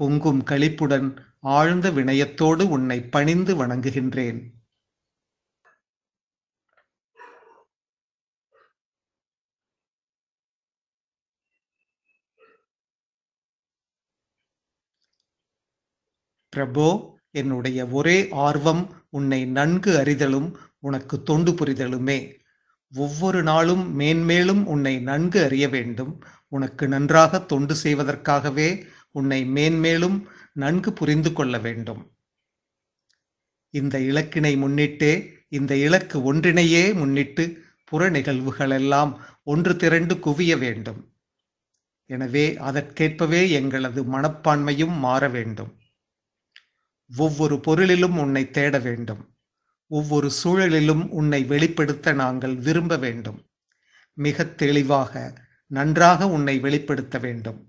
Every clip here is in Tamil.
பொங்கும் களிப்புடன் ஆழ்ந்த வினயத்தோடு உன்னை பணிந்து வணங்குகின்றேன் பிரபோ என்னுடைய ஒரே ஆர்வம் உன்னை நன்கு அறிதலும் உனக்கு தொண்டு புரிதலுமே ஒவ்வொரு நாளும் மேன்மேலும் உன்னை நன்கு அறிய வேண்டும் உனக்கு நன்றாக தொண்டு செய்வதற்காகவே உன்னை மேன்மேலும் நன்கு புரிந்து கொள்ள வேண்டும் இந்த இலக்கினை முன்னிட்டு இந்த இலக்கு ஒன்றினையே முன்னிட்டு புற நிகழ்வுகளெல்லாம் ஒன்று திரண்டு குவிய வேண்டும் எனவே அதற்கேற்பவே எங்களது மனப்பான்மையும் மாற வேண்டும் ஒவ்வொரு பொருளிலும் உன்னை தேட வேண்டும் ஒவ்வொரு சூழலிலும் உன்னை வெளிப்படுத்த நாங்கள் விரும்ப வேண்டும் மிக தெளிவாக நன்றாக உன்னை வெளிப்படுத்த வேண்டும்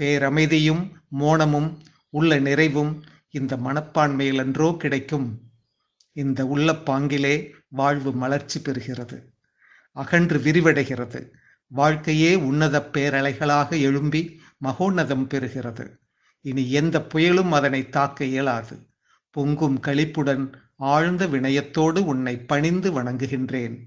பேரமைதியும் மோனமும் உள்ள நிறைவும் இந்த மனப்பான்மையிலன்றோ கிடைக்கும் இந்த உள்ளப்பாங்கிலே வாழ்வு மலர்ச்சி பெறுகிறது அகன்று விரிவடைகிறது வாழ்க்கையே உன்னத பேரலைகளாக எழும்பி மகோன்னதம் பெறுகிறது இனி எந்த புயலும் அதனை தாக்க இயலாது பொங்கும் கழிப்புடன் ஆழ்ந்த வினயத்தோடு உன்னை பணிந்து வணங்குகின்றேன்